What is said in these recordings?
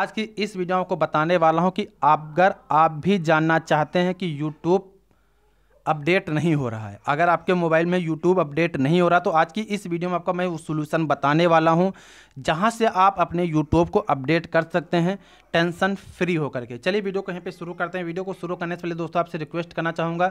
आज की इस वीडियो को बताने वाला हूं कि अगर आप भी जानना चाहते हैं कि यूट्यूब अपडेट नहीं हो रहा है अगर आपके मोबाइल में यूट्यूब अपडेट नहीं हो रहा तो आज की इस वीडियो में आपका मैं वो सोल्यूशन बताने वाला हूँ जहाँ से आप अपने यूट्यूब को अपडेट कर सकते हैं टेंशन फ्री होकर के चलिए वीडियो को यहीं पे शुरू करते हैं वीडियो को शुरू करने से पहले दोस्तों आपसे रिक्वेस्ट करना चाहूँगा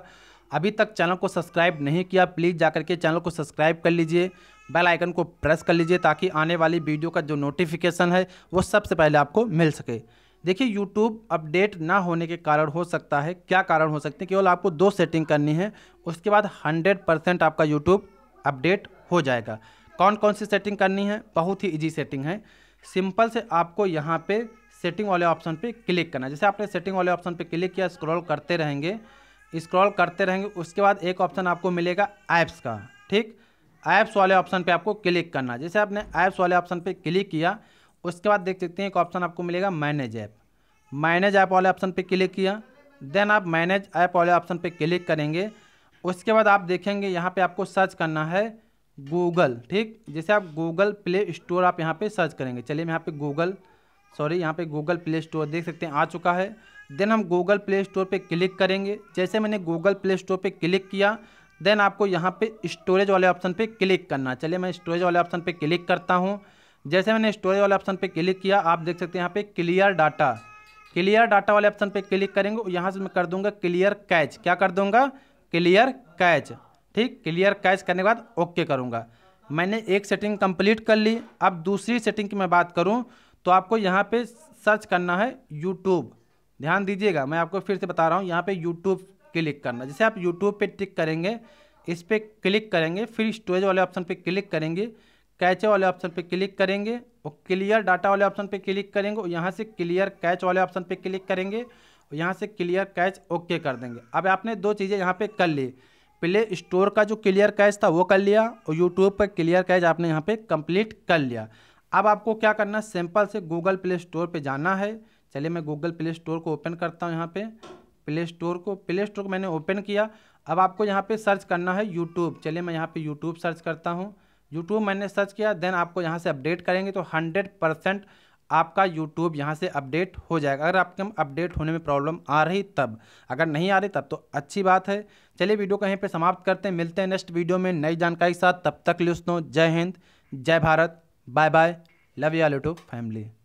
अभी तक चैनल को सब्सक्राइब नहीं किया प्लीज़ जाकर के चैनल को सब्सक्राइब कर लीजिए बेल आइकन को प्रेस कर लीजिए ताकि आने वाली वीडियो का जो नोटिफिकेशन है वो सबसे पहले आपको मिल सके देखिए यूट्यूब अपडेट ना होने के कारण हो सकता है क्या कारण हो सकते हैं केवल आपको दो सेटिंग करनी है उसके बाद हंड्रेड परसेंट आपका यूट्यूब अपडेट हो जाएगा कौन कौन सी सेटिंग करनी है बहुत ही इजी सेटिंग है सिंपल से आपको यहाँ पे सेटिंग वाले ऑप्शन पे क्लिक करना जैसे आपने सेटिंग वाले ऑप्शन पे क्लिक किया स्क्रॉल करते रहेंगे स्क्रॉल करते रहेंगे उसके बाद एक ऑप्शन आपको मिलेगा ऐप्स का ठीक ऐप्स वाले ऑप्शन पे आपको क्लिक करना जैसे आपने ऐप्स वाले ऑप्शन पे क्लिक किया उसके बाद देख सकते हैं एक ऑप्शन आपको मिलेगा मैनेज ऐप मैनेज ऐप वाले ऑप्शन पे क्लिक किया देन आप मैनेज ऐप वाले ऑप्शन पे क्लिक करेंगे उसके बाद आप देखेंगे यहाँ पे आपको सर्च करना है गूगल ठीक जैसे आप गूगल प्ले स्टोर आप यहाँ पे सर्च करेंगे चलिए मैं यहाँ पे गूगल सॉरी यहाँ पे गूगल प्ले स्टोर देख सकते हैं आ चुका है देन हम गूगल प्ले स्टोर पे क्लिक करेंगे जैसे मैंने गूगल प्ले स्टोर पे क्लिक किया देन आपको यहाँ पे स्टोरेज वाले ऑप्शन पे क्लिक करना चलिए मैं स्टोरेज वाले ऑप्शन पे क्लिक करता हूँ जैसे मैंने स्टोरेज वाले ऑप्शन पे क्लिक किया आप देख सकते हैं यहाँ पे क्लियर डाटा क्लियर डाटा वाले ऑप्शन पे क्लिक करेंगे यहाँ से मैं कर दूंगा क्लियर कैच क्या कर दूंगा क्लियर कैच ठीक क्लियर कैच करने के बाद ओके करूँगा मैंने एक सेटिंग कंप्लीट कर ली अब दूसरी सेटिंग की मैं बात करूँ तो आपको यहाँ पे सर्च करना है यूट्यूब ध्यान दीजिएगा मैं आपको फिर से बता रहा हूँ यहाँ पे यूट्यूब क्लिक करना जैसे आप यूट्यूब पे टिक करेंगे इस पर क्लिक करेंगे फिर स्टोरेज वाले ऑप्शन पर क्लिक करेंगे कैच वाले ऑप्शन पे क्लिक करेंगे और क्लियर डाटा वाले ऑप्शन पे क्लिक करेंगे और यहाँ से क्लियर कैच वाले ऑप्शन पे क्लिक करेंगे और यहाँ से क्लियर कैच ओके कर देंगे अब आपने दो चीज़ें यहाँ पे कर ली प्ले स्टोर का जो क्लियर कैच था वो कर लिया और यूट्यूब पर क्लियर कैच आपने यहाँ पर कंप्लीट कर लिया अब आपको क्या करना है सिंपल से गूगल प्ले स्टोर पर जाना है चलिए मैं गूगल प्ले स्टोर को ओपन करता हूँ यहाँ पर प्ले स्टोर को प्ले स्टोर को मैंने ओपन किया अब आपको यहाँ पर सर्च करना है यूट्यूब चलिए मैं यहाँ पर यूट्यूब सर्च करता हूँ यूट्यूब मैंने सर्च किया देन आपको यहाँ से अपडेट करेंगे तो हंड्रेड परसेंट आपका यूट्यूब यहाँ से अपडेट हो जाएगा अगर आपके अपडेट होने में प्रॉब्लम आ रही तब अगर नहीं आ रही तब तो अच्छी बात है चलिए वीडियो को यहीं पर समाप्त करते हैं मिलते हैं नेक्स्ट वीडियो में नई जानकारी के साथ तब तक लिस्टों जय हिंद जय Bharat bye bye love you all YouTube family